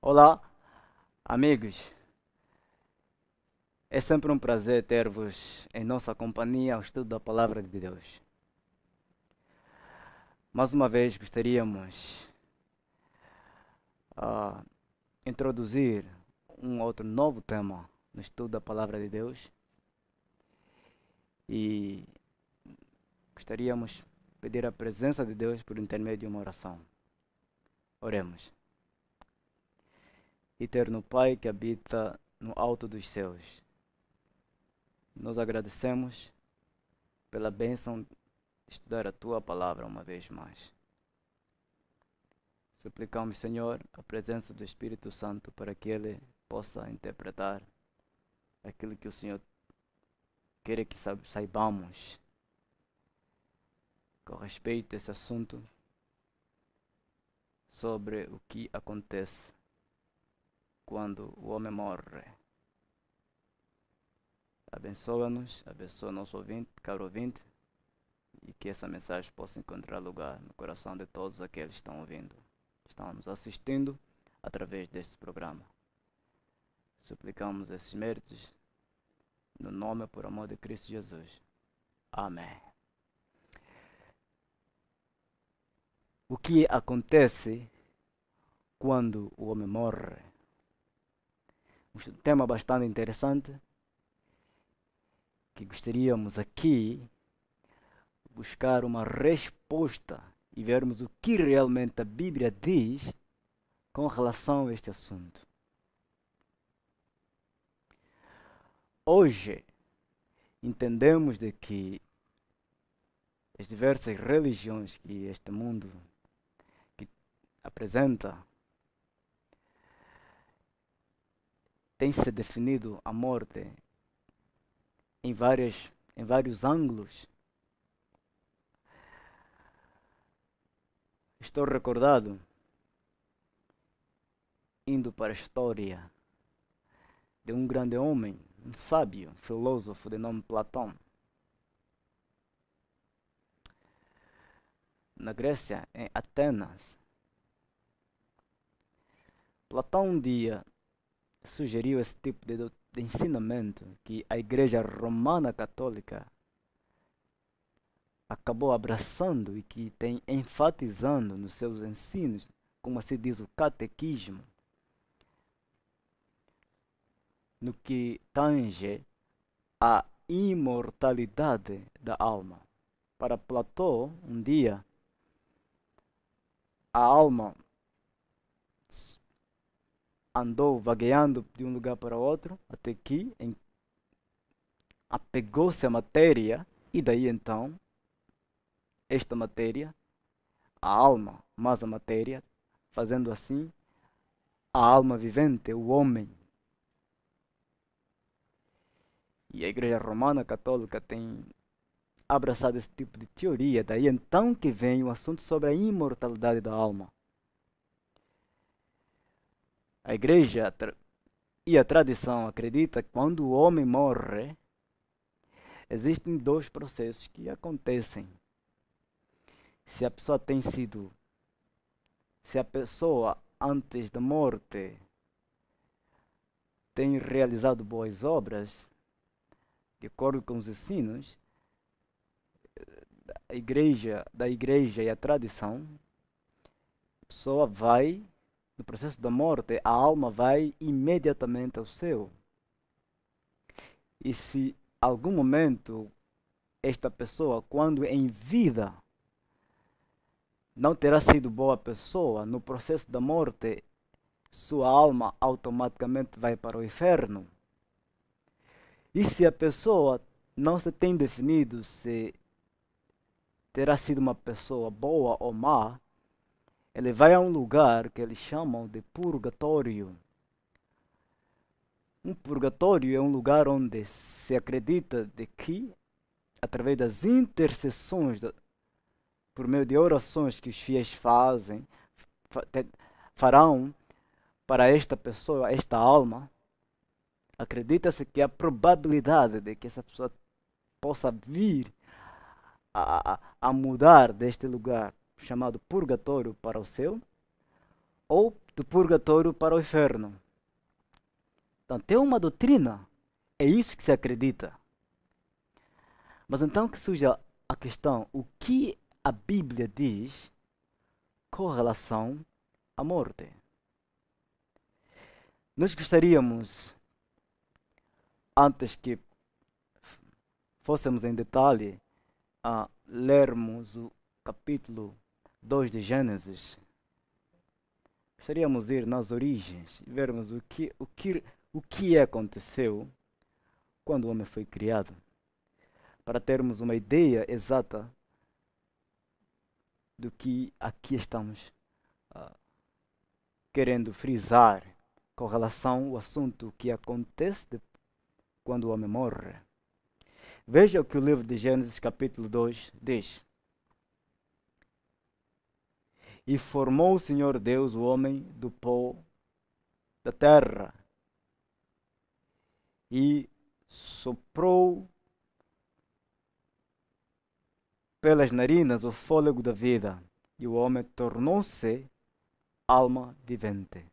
Olá, amigos. É sempre um prazer ter-vos em nossa companhia ao estudo da Palavra de Deus. Mais uma vez gostaríamos uh, introduzir um outro novo tema no estudo da Palavra de Deus e gostaríamos pedir a presença de Deus por intermédio de uma oração. Oremos. Eterno Pai que habita no alto dos céus. Nós agradecemos pela bênção de estudar a Tua palavra uma vez mais. Suplicamos, Senhor, a presença do Espírito Santo para que Ele possa interpretar aquilo que o Senhor quer que saibamos com respeito a esse assunto sobre o que acontece quando o homem morre. Abençoa-nos, abençoa nosso ouvinte, caro ouvinte, e que essa mensagem possa encontrar lugar no coração de todos aqueles que estão ouvindo, que estão nos assistindo através deste programa. Suplicamos esses méritos no nome e por amor de Cristo Jesus. Amém. O que acontece quando o homem morre? um tema bastante interessante que gostaríamos aqui buscar uma resposta e vermos o que realmente a Bíblia diz com relação a este assunto. Hoje entendemos de que as diversas religiões que este mundo que apresenta tem-se definido a morte em, vários em vários ângulos. Estou recordado, indo para a história, de um grande homem, um sábio, filósofo de nome Platão. Na Grécia, em Atenas. Platão um dia sugeriu esse tipo de, de ensinamento que a Igreja Romana Católica acabou abraçando e que tem enfatizando nos seus ensinos, como se diz o catequismo, no que tange a imortalidade da alma. Para Platão, um dia, a alma andou vagueando de um lugar para outro até que apegou-se à matéria e daí então esta matéria, a alma, mais a matéria, fazendo assim a alma vivente, o homem. E a Igreja Romana Católica tem abraçado esse tipo de teoria, daí então que vem o assunto sobre a imortalidade da alma. A igreja e a tradição acredita que quando o homem morre, existem dois processos que acontecem. Se a pessoa tem sido se a pessoa antes da morte tem realizado boas obras, de acordo com os ensinos eh, da igreja, da igreja e a tradição, a pessoa vai do processo da morte, a alma vai imediatamente ao céu. E se algum momento esta pessoa, quando em vida, não terá sido boa pessoa, no processo da morte, sua alma automaticamente vai para o inferno. E se a pessoa não se tem definido se terá sido uma pessoa boa ou má, ele vai a um lugar que eles chamam de purgatório. Um purgatório é um lugar onde se acredita de que, através das intercessões, por meio de orações que os fiéis fazem, farão para esta pessoa, esta alma, acredita-se que a probabilidade de que essa pessoa possa vir a, a mudar deste lugar chamado purgatório para o céu, ou do purgatório para o inferno. Então, tem uma doutrina, é isso que se acredita. Mas então que surge a questão, o que a Bíblia diz com relação à morte? Nós gostaríamos, antes que fôssemos em detalhe, a lermos o capítulo 2 de Gênesis, gostaríamos de ir nas origens e vermos o que, o que, o que aconteceu quando o homem foi criado, para termos uma ideia exata do que aqui estamos uh, querendo frisar com relação ao assunto que acontece de, quando o homem morre. Veja o que o livro de Gênesis, capítulo 2, diz. E formou o Senhor Deus o homem do pó da terra. E soprou pelas narinas o fôlego da vida, e o homem tornou-se alma vivente.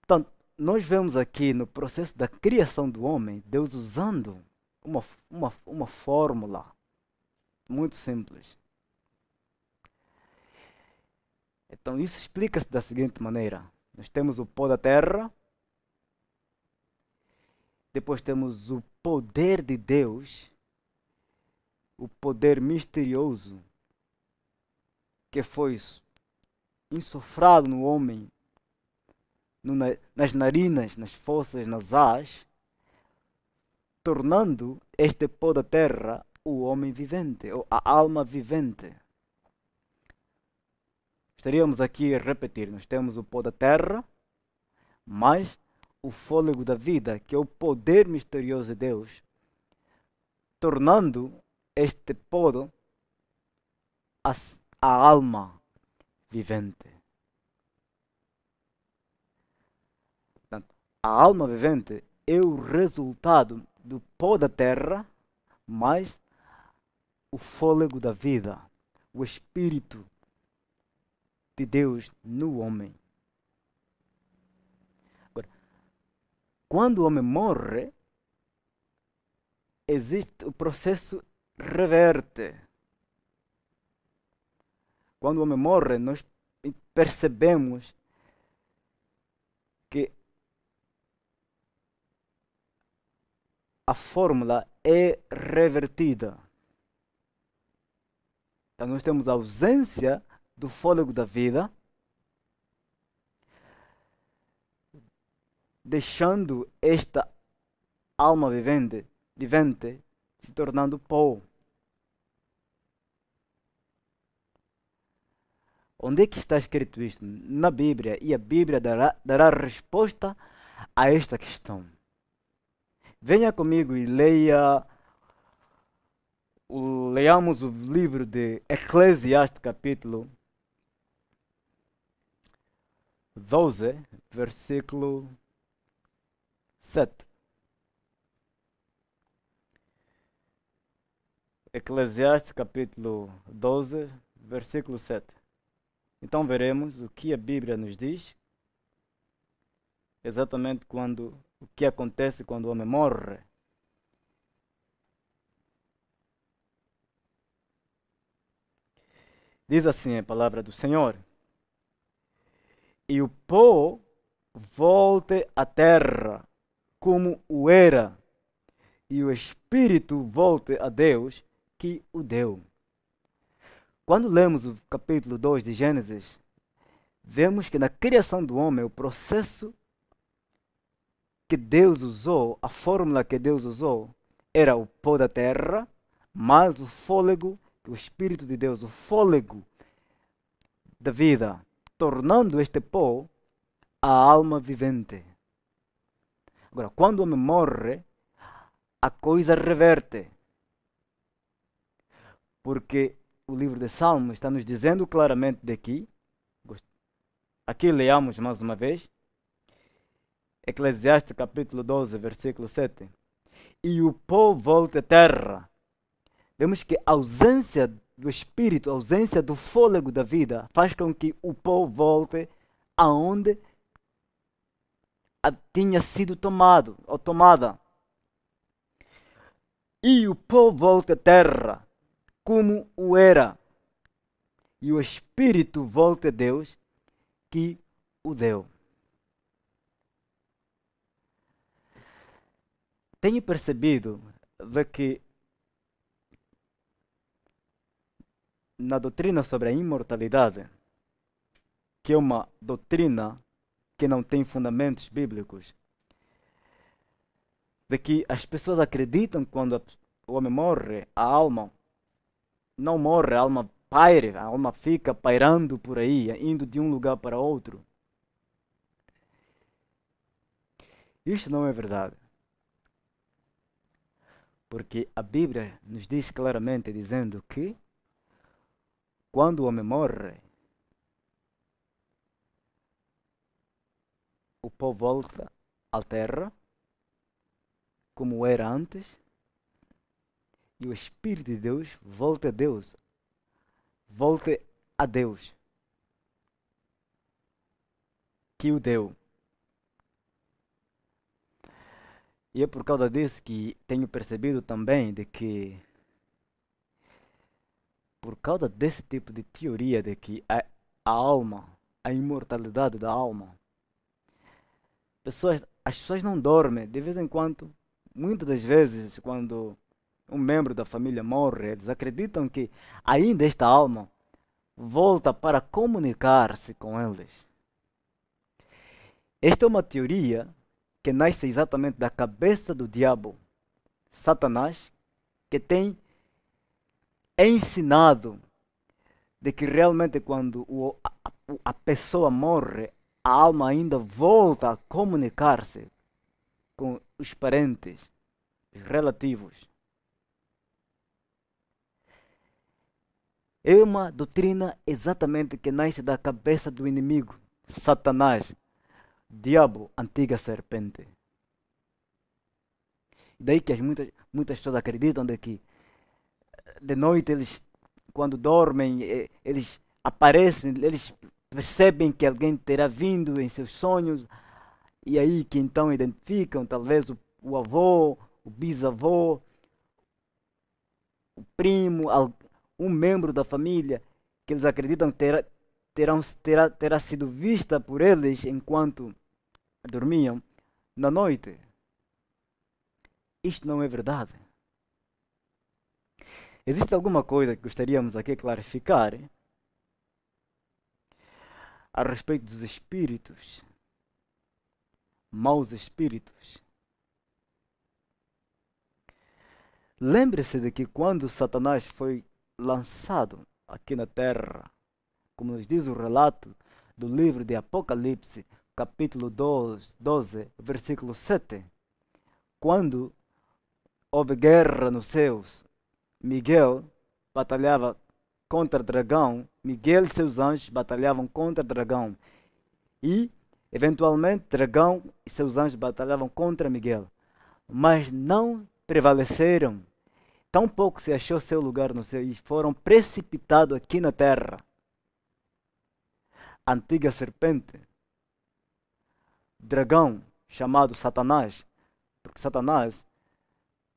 Portanto, nós vemos aqui no processo da criação do homem, Deus usando uma, uma, uma fórmula muito simples. Então, isso explica-se da seguinte maneira: nós temos o pó da terra, depois temos o poder de Deus, o poder misterioso que foi insufrado no homem, no, nas narinas, nas fossas nasais, tornando este pó da terra o homem vivente, ou a alma vivente. Estaríamos aqui a repetir. Nós temos o pó da terra, mas o fôlego da vida, que é o poder misterioso de Deus, tornando este pó a, a alma vivente. a alma vivente é o resultado do pó da terra, mais o fôlego da vida, o espírito de Deus no homem. Agora, quando o homem morre, existe o processo reverte. Quando o homem morre, nós percebemos que a fórmula é revertida. Então, nós temos a ausência do fôlego da vida, deixando esta alma vivente, vivente se tornando pó. Onde é que está escrito isto? Na Bíblia. E a Bíblia dará, dará resposta a esta questão. Venha comigo e leia. O, leiamos o livro de Eclesiastes, capítulo 12, versículo 7. Eclesiastes capítulo 12, versículo 7. Então veremos o que a Bíblia nos diz exatamente quando o que acontece quando o homem morre. Diz assim a palavra do Senhor: e o pó volte à terra como o era, e o espírito volte a Deus que o deu. Quando lemos o capítulo 2 de Gênesis, vemos que na criação do homem, o processo que Deus usou, a fórmula que Deus usou, era o pó da terra, mais o fôlego, o Espírito de Deus, o fôlego da vida, tornando este pó a alma vivente. Agora, quando o homem morre, a coisa reverte. Porque o livro de Salmos está nos dizendo claramente daqui, aqui leamos mais uma vez, Eclesiastes capítulo 12, versículo 7. E o pó volta à terra. Vemos que a ausência do espírito, a ausência do fôlego da vida, faz com que o pó volte aonde tinha sido tomado ou tomada. E o pó volta à terra, como o era. E o espírito volta a Deus que o deu. Tenho percebido de que na doutrina sobre a imortalidade, que é uma doutrina que não tem fundamentos bíblicos, de que as pessoas acreditam que quando o homem morre, a alma não morre, a alma paira, a alma fica pairando por aí, indo de um lugar para outro. Isto não é verdade. Porque a Bíblia nos diz claramente dizendo que quando o homem morre, o pó volta à terra, como era antes, e o Espírito de Deus volta a Deus, volta a Deus que o deu. E é por causa disso que tenho percebido também de que por causa desse tipo de teoria de que a, a alma, a imortalidade da alma, pessoas, as pessoas não dormem. De vez em quando, muitas das vezes, quando um membro da família morre, eles acreditam que ainda esta alma volta para comunicar-se com eles. Esta é uma teoria que nasce exatamente da cabeça do diabo, Satanás, que tem é ensinado de que realmente quando o, a, a pessoa morre, a alma ainda volta a comunicar-se com os parentes, os relativos. É uma doutrina exatamente que nasce da cabeça do inimigo, Satanás, diabo, antiga serpente. Daí que muitas, muitas pessoas acreditam de que de noite eles, quando dormem, eles aparecem, eles percebem que alguém terá vindo em seus sonhos e aí que então identificam talvez o, o avô, o bisavô, o primo, um membro da família que eles acreditam terá, terão, terá, terá sido vista por eles enquanto dormiam na noite. Isto não é verdade. Existe alguma coisa que gostaríamos aqui clarificar a respeito dos espíritos, maus espíritos? Lembre-se de que quando Satanás foi lançado aqui na terra, como nos diz o relato do livro de Apocalipse, capítulo 12, 12 versículo 7, quando houve guerra nos céus, Miguel batalhava contra Dragão, Miguel e seus anjos batalhavam contra Dragão. E, eventualmente, Dragão e seus anjos batalhavam contra Miguel. Mas não prevaleceram. Tampouco se achou seu lugar no céu e foram precipitados aqui na terra. Antiga serpente, dragão chamado Satanás, porque Satanás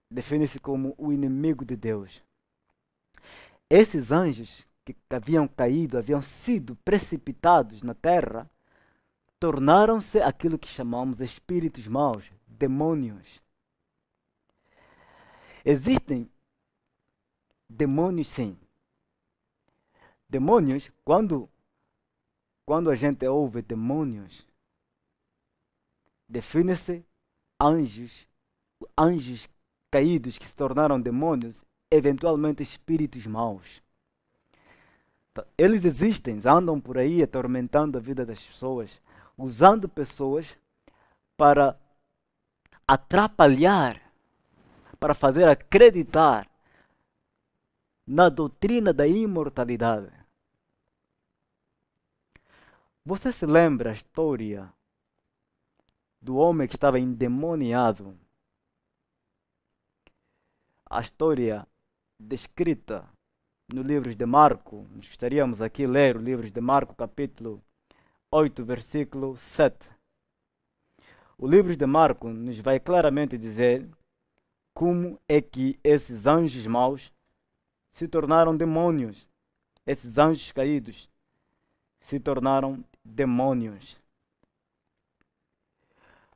define-se como o inimigo de Deus. Esses anjos que haviam caído, haviam sido precipitados na terra, tornaram-se aquilo que chamamos espíritos maus, demônios. Existem demônios, sim. Demônios, quando, quando a gente ouve demônios, define-se anjos, anjos caídos que se tornaram demônios, eventualmente espíritos maus. Tá, eles existem, andam por aí atormentando a vida das pessoas, usando pessoas para atrapalhar, para fazer acreditar na doutrina da imortalidade. Você se lembra a história do homem que estava endemoniado a história descrita no livro de Marco. Nós gostaríamos aqui ler o livro de Marco, capítulo 8, versículo 7. O livro de Marco nos vai claramente dizer como é que esses anjos maus se tornaram demônios. Esses anjos caídos se tornaram demônios.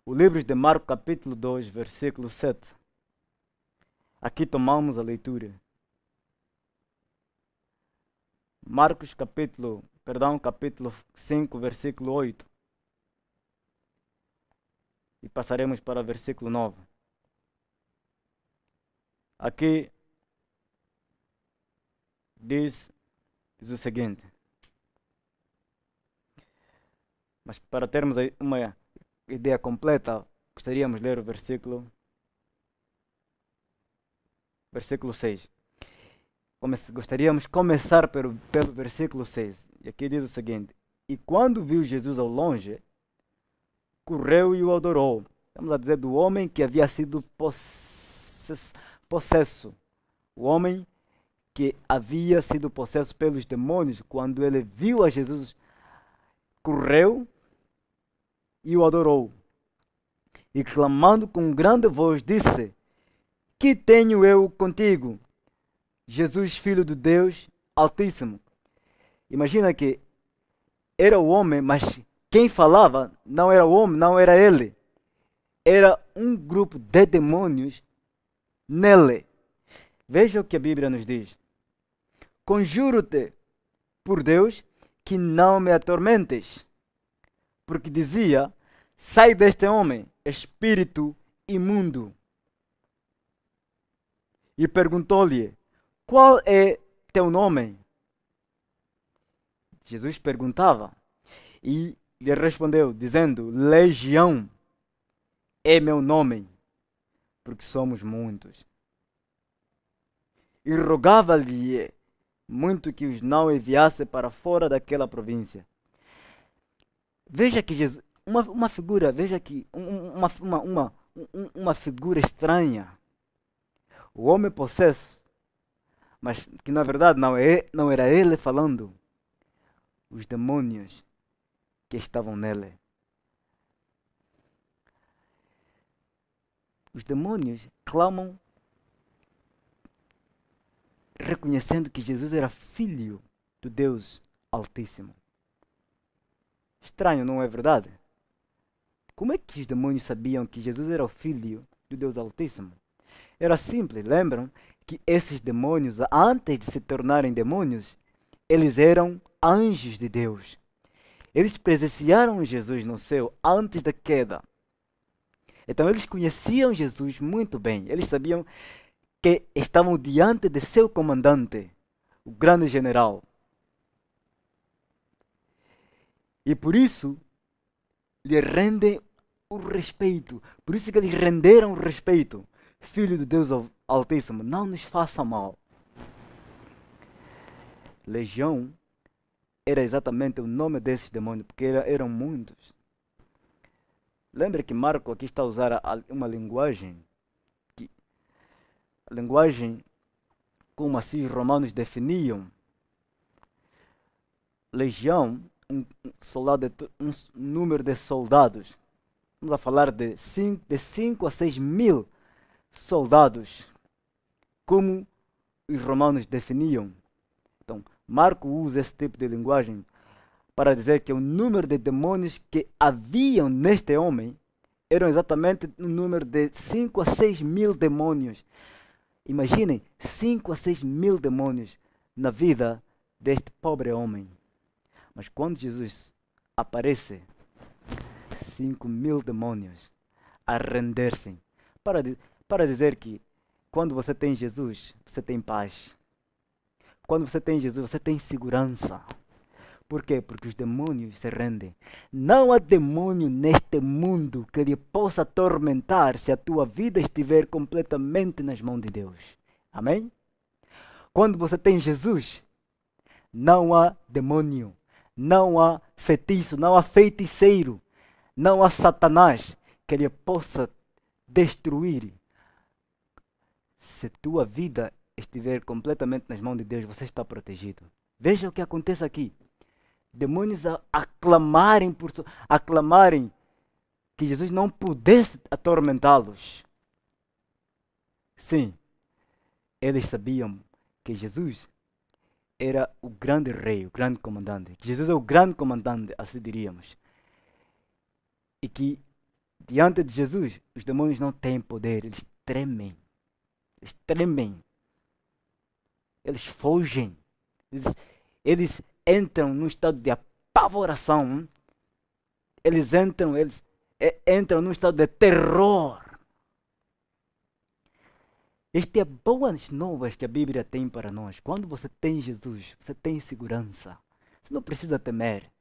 O livro de Marco, capítulo 2, versículo 7 Aqui tomamos a leitura. Marcos capítulo, perdão, capítulo 5, versículo 8. E passaremos para o versículo 9. Aqui diz, diz o seguinte: Mas para termos uma ideia completa, gostaríamos de ler o versículo versículo 6. Come gostaríamos de começar pelo, pelo versículo 6. E aqui diz o seguinte: E quando viu Jesus ao longe, correu e o adorou. Estamos a dizer do homem que havia sido posses, possesso. O homem que havia sido possesso pelos demônios, quando ele viu a Jesus, correu e o adorou. E clamando com grande voz, disse: que tenho eu contigo? Jesus, filho do Deus Altíssimo. Imagina que era o homem, mas quem falava não era o homem, não era ele. Era um grupo de demônios nele. Veja o que a Bíblia nos diz. Conjuro-te por Deus que não me atormentes. Porque dizia: Sai deste homem, espírito imundo e perguntou-lhe: Qual é teu nome? Jesus perguntava e lhe respondeu, dizendo: Legião é meu nome, porque somos muitos. E rogava-lhe muito que os não enviasse para fora daquela província. Veja que Jesus, uma, uma figura, veja que uma, uma, uma, uma figura estranha o homem possesso, mas que na verdade não, é, não era ele falando, os demônios que estavam nele. Os demônios clamam reconhecendo que Jesus era filho do Deus Altíssimo. Estranho, não é verdade? Como é que os demônios sabiam que Jesus era o filho do Deus Altíssimo? era simples, lembram? Que esses demônios, antes de se tornarem demônios, eles eram anjos de Deus. Eles presenciaram Jesus no céu antes da queda. Então eles conheciam Jesus muito bem. Eles sabiam que estavam diante de seu comandante, o grande general. E por isso lhe rendem o respeito. Por isso que eles renderam o respeito. Filho do Deus Altíssimo, não nos faça mal. Legião era exatamente o nome desses demônios, porque era, eram muitos. Lembre que Marco aqui está a usar uma linguagem que a linguagem como assim os romanos definiam. Legião, um, soldado, um número de soldados. Vamos a falar de 5 de cinco a 6 mil soldados, como os romanos definiam. Então, Marco usa esse tipo de linguagem para dizer que o número de demônios que haviam neste homem eram exatamente o um número de 5 a 6 mil demônios. Imaginem, 5 a 6 mil demônios na vida deste pobre homem. Mas quando Jesus aparece, 5 mil demônios a render-se para dizer para dizer que quando você tem Jesus, você tem paz. Quando você tem Jesus, você tem segurança. Por quê? Porque os demônios se rendem. Não há demônio neste mundo que lhe possa atormentar se a tua vida estiver completamente nas mãos de Deus. Amém? Quando você tem Jesus, não há demônio, não há feitiço, não há feiticeiro, não há Satanás que lhe possa destruir se tua vida estiver completamente nas mãos de Deus, você está protegido. Veja o que acontece aqui. Demônios aclamarem por aclamarem que Jesus não pudesse atormentá-los. Sim, eles sabiam que Jesus era o grande rei, o grande comandante. Que Jesus é o grande comandante, assim diríamos. E que diante de Jesus os demônios não têm poder, eles tremem. Eles tremem. Eles fogem. Eles, eles entram num estado de apavoração. Eles entram, eles é, entram num estado de terror. Esta é boas novas que a Bíblia tem para nós. Quando você tem Jesus, você tem segurança. Você não precisa temer.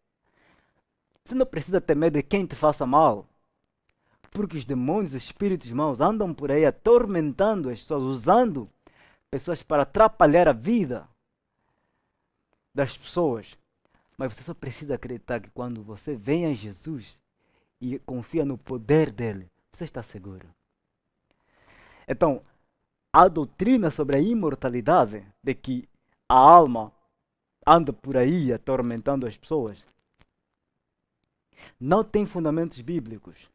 Você não precisa temer de quem te faça mal. Porque os demônios, os espíritos maus andam por aí atormentando as pessoas, usando pessoas para atrapalhar a vida das pessoas. Mas você só precisa acreditar que quando você vem a Jesus e confia no poder dele, você está seguro. Então, a doutrina sobre a imortalidade, de que a alma anda por aí atormentando as pessoas, não tem fundamentos bíblicos.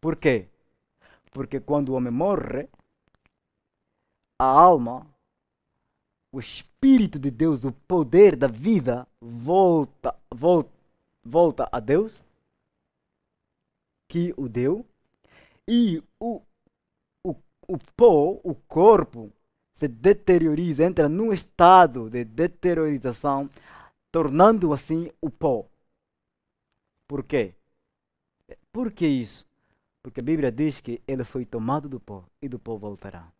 Por quê? Porque quando o homem morre, a alma, o Espírito de Deus, o poder da vida, volta, volta, volta a Deus, que o deu, e o, o, o pó, o corpo, se deterioriza, entra num estado de deteriorização, tornando assim o pó. Por quê? Por que isso? Porque a Bíblia diz que ele foi tomado do pó e do pó voltará.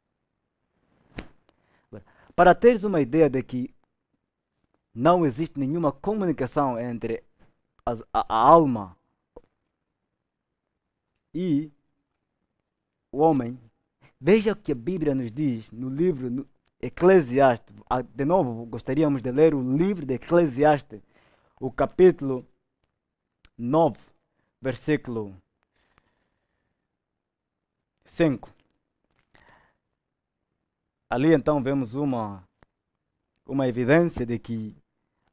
Para teres uma ideia de que não existe nenhuma comunicação entre a, a, a alma e o homem, veja o que a Bíblia nos diz no livro Eclesiastes. Ah, de novo, gostaríamos de ler o livro de Eclesiastes, o capítulo 9, versículo 5. Ali então vemos uma, uma evidência de que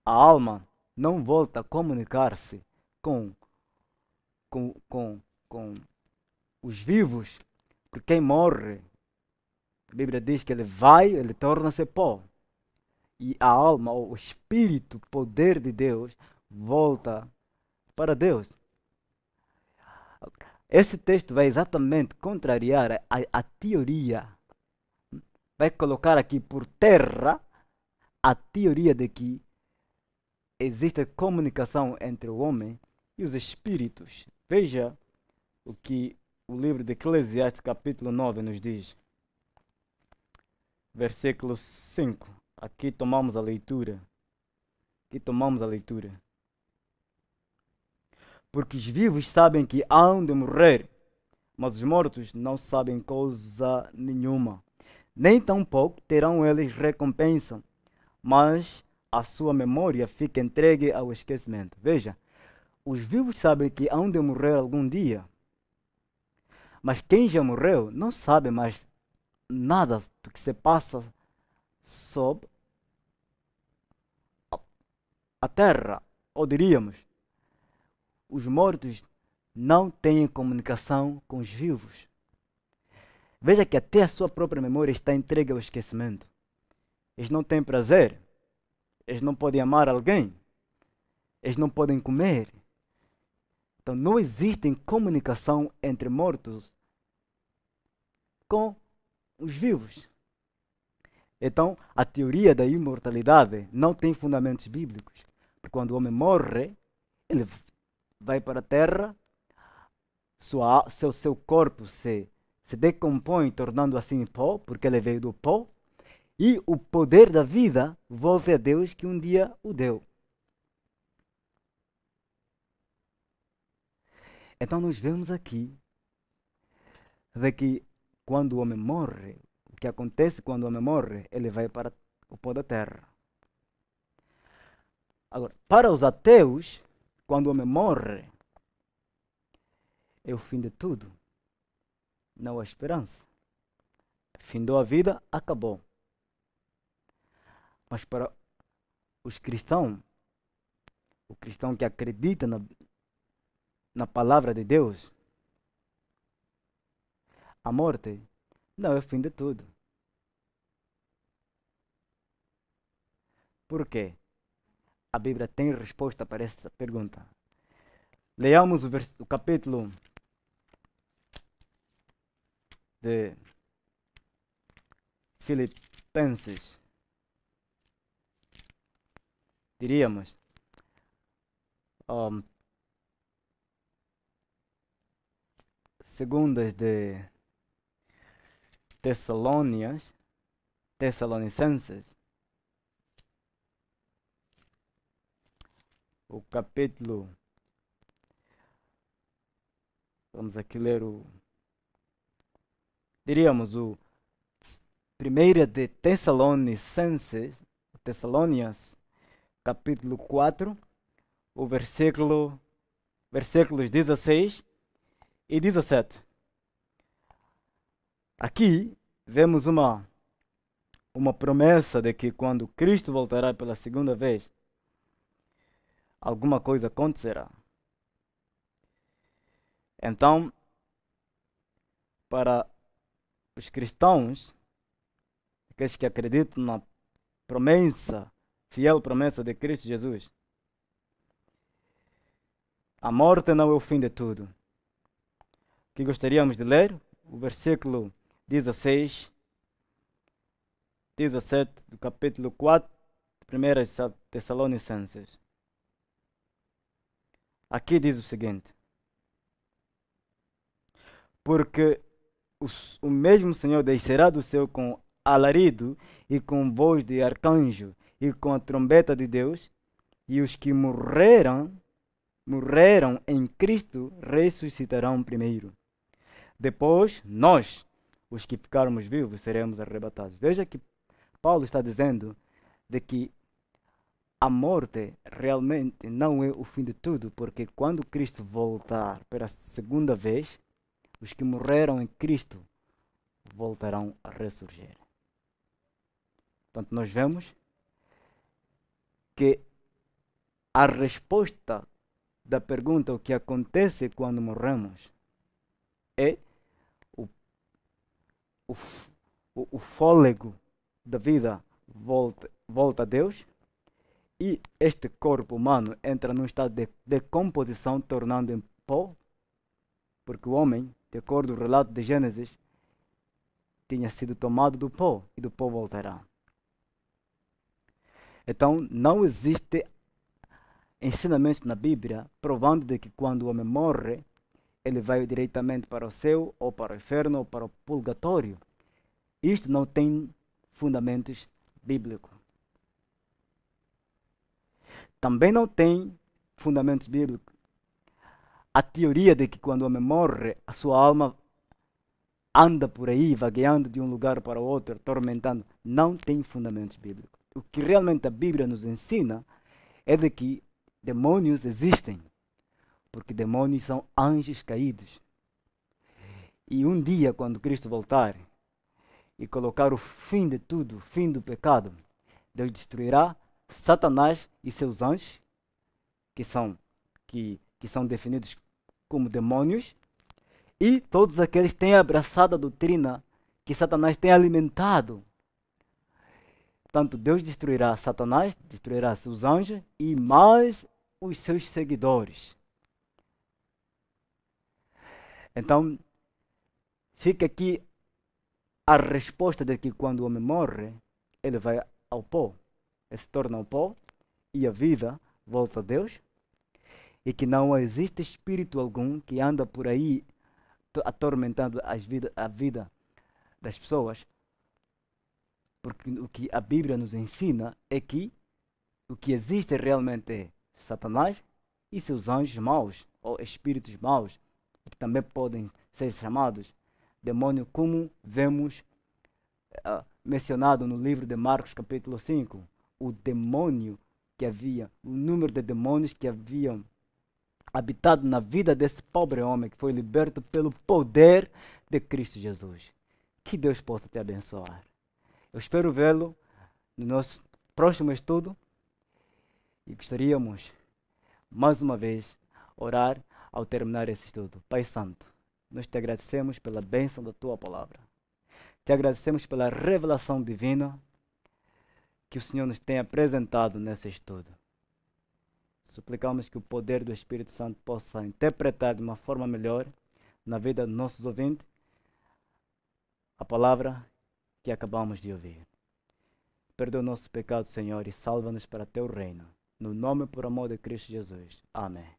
a alma não volta a comunicar-se com, com, com, com os vivos, porque quem morre, a Bíblia diz que ele vai, ele torna-se pó. E a alma, ou o espírito, o poder de Deus, volta para Deus. Esse texto vai exatamente contrariar a, a teoria. Vai colocar aqui por terra a teoria de que existe comunicação entre o homem e os espíritos. Veja o que o livro de Eclesiastes, capítulo 9, nos diz. Versículo 5. Aqui tomamos a leitura. Aqui tomamos a leitura porque os vivos sabem que hão de morrer, mas os mortos não sabem coisa nenhuma, nem tampouco terão eles recompensa, mas a sua memória fica entregue ao esquecimento. Veja, os vivos sabem que hão de morrer algum dia, mas quem já morreu não sabe mais nada do que se passa sob a terra, ou diríamos, os mortos não têm comunicação com os vivos. Veja que até a sua própria memória está entregue ao esquecimento. Eles não têm prazer, eles não podem amar alguém, eles não podem comer. Então não existe comunicação entre mortos com os vivos. Então, a teoria da imortalidade não tem fundamentos bíblicos. Porque quando o homem morre, ele vai para a terra, sua, seu, seu corpo se, se decompõe, tornando assim pó, porque ele veio do pó, e o poder da vida volve a Deus que um dia o deu. Então nós vemos aqui de que quando o homem morre, o que acontece quando o homem morre, ele vai para o pó da terra. Agora, para os ateus, quando o homem morre, é o fim de tudo. Não há esperança. Findou a vida, acabou. Mas para os cristãos, o cristão que acredita na, na palavra de Deus, a morte não é o fim de tudo. Por quê? A Bíblia tem resposta para essa pergunta. Leamos o, vers... o capítulo de Filipenses. Diríamos. Um, segundas de Tessalônias, Tessalonicenses, o capítulo. Vamos aqui ler o. Diríamos o. Primeira de Tessalonicenses, Tessalônias, capítulo 4, o versículo, versículos 16 e 17. Aqui vemos uma, uma promessa de que quando Cristo voltará pela segunda vez, alguma coisa acontecerá. Então, para os cristãos, aqueles que acreditam na promessa, fiel promessa de Cristo Jesus, a morte não é o fim de tudo. Que gostaríamos de ler o versículo 16, 17 do capítulo 4, 1 Tessalonicenses. Aqui diz o seguinte: Porque o, o mesmo Senhor descerá do céu com alarido e com voz de arcanjo e com a trombeta de Deus, e os que morreram, morreram em Cristo, ressuscitarão primeiro. Depois, nós, os que ficarmos vivos, seremos arrebatados. Veja que Paulo está dizendo de que a morte realmente não é o fim de tudo, porque quando Cristo voltar pela segunda vez, os que morreram em Cristo voltarão a ressurgir. Portanto, nós vemos que a resposta da pergunta o que acontece quando morremos é o, o, o fôlego da vida volta, volta a Deus e este corpo humano entra num estado de decomposição, tornando em pó, porque o homem, de acordo com o relato de Gênesis, tinha sido tomado do pó e do pó voltará. Então, não existe ensinamentos na Bíblia provando de que quando o homem morre, ele vai diretamente para o céu, ou para o inferno, ou para o purgatório. Isto não tem fundamentos bíblicos também não tem fundamentos bíblicos. A teoria de que quando o homem morre, a sua alma anda por aí, vagueando de um lugar para o outro, atormentando, não tem fundamentos bíblicos. O que realmente a Bíblia nos ensina é de que demônios existem, porque demônios são anjos caídos. E um dia, quando Cristo voltar e colocar o fim de tudo, o fim do pecado, Deus destruirá Satanás e seus anjos, que são, que, que são definidos como demônios, e todos aqueles que têm abraçado a doutrina que Satanás tem alimentado. Tanto Deus destruirá Satanás, destruirá seus anjos e mais os seus seguidores. Então, fica aqui a resposta de que quando o homem morre, ele vai ao pó se torna um pó e a vida volta a Deus, e que não existe espírito algum que anda por aí atormentando vida, a vida das pessoas, porque o que a Bíblia nos ensina é que o que existe realmente é Satanás e seus anjos maus, ou espíritos maus, que também podem ser chamados demônio, como vemos uh, mencionado no livro de Marcos, capítulo 5 o demônio que havia, o número de demônios que haviam habitado na vida desse pobre homem que foi liberto pelo poder de Cristo Jesus. Que Deus possa te abençoar. Eu espero vê-lo no nosso próximo estudo e gostaríamos, mais uma vez, orar ao terminar esse estudo. Pai Santo, nós te agradecemos pela bênção da tua palavra. Te agradecemos pela revelação divina que o Senhor nos tem apresentado nesse estudo. Suplicamos que o poder do Espírito Santo possa interpretar de uma forma melhor na vida dos nossos ouvintes a palavra que acabamos de ouvir. Perdoa nosso pecado, Senhor, e salva-nos para teu reino. No nome e por amor de Cristo Jesus. Amém.